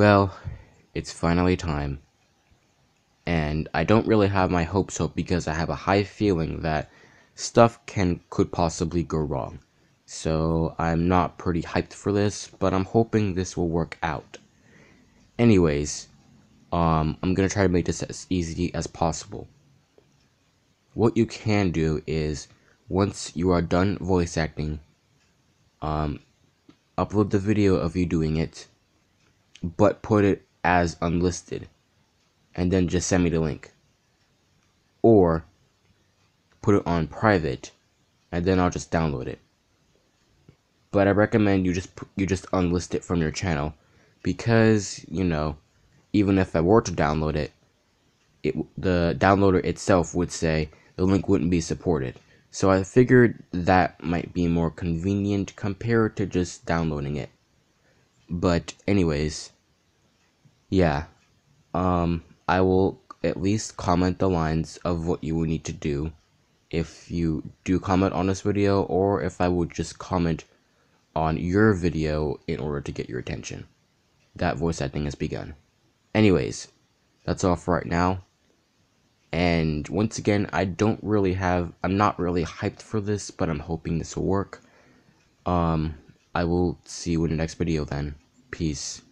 well, it's finally time. And I don't really have my hopes up because I have a high feeling that stuff can could possibly go wrong. So I'm not pretty hyped for this, but I'm hoping this will work out. Anyways, um, I'm gonna try to make this as easy as possible. What you can do is, once you are done voice acting, um, upload the video of you doing it, but put it as unlisted and then just send me the link. Or put it on private and then I'll just download it. But I recommend you just you just unlist it from your channel because, you know, even if I were to download it, it the downloader itself would say the link wouldn't be supported. So I figured that might be more convenient compared to just downloading it. But anyways, yeah. Um, I will at least comment the lines of what you will need to do if you do comment on this video or if I would just comment on your video in order to get your attention. That voice acting has begun. Anyways, that's all for right now. And once again, I don't really have, I'm not really hyped for this, but I'm hoping this will work. Um, I will see you in the next video then. Peace.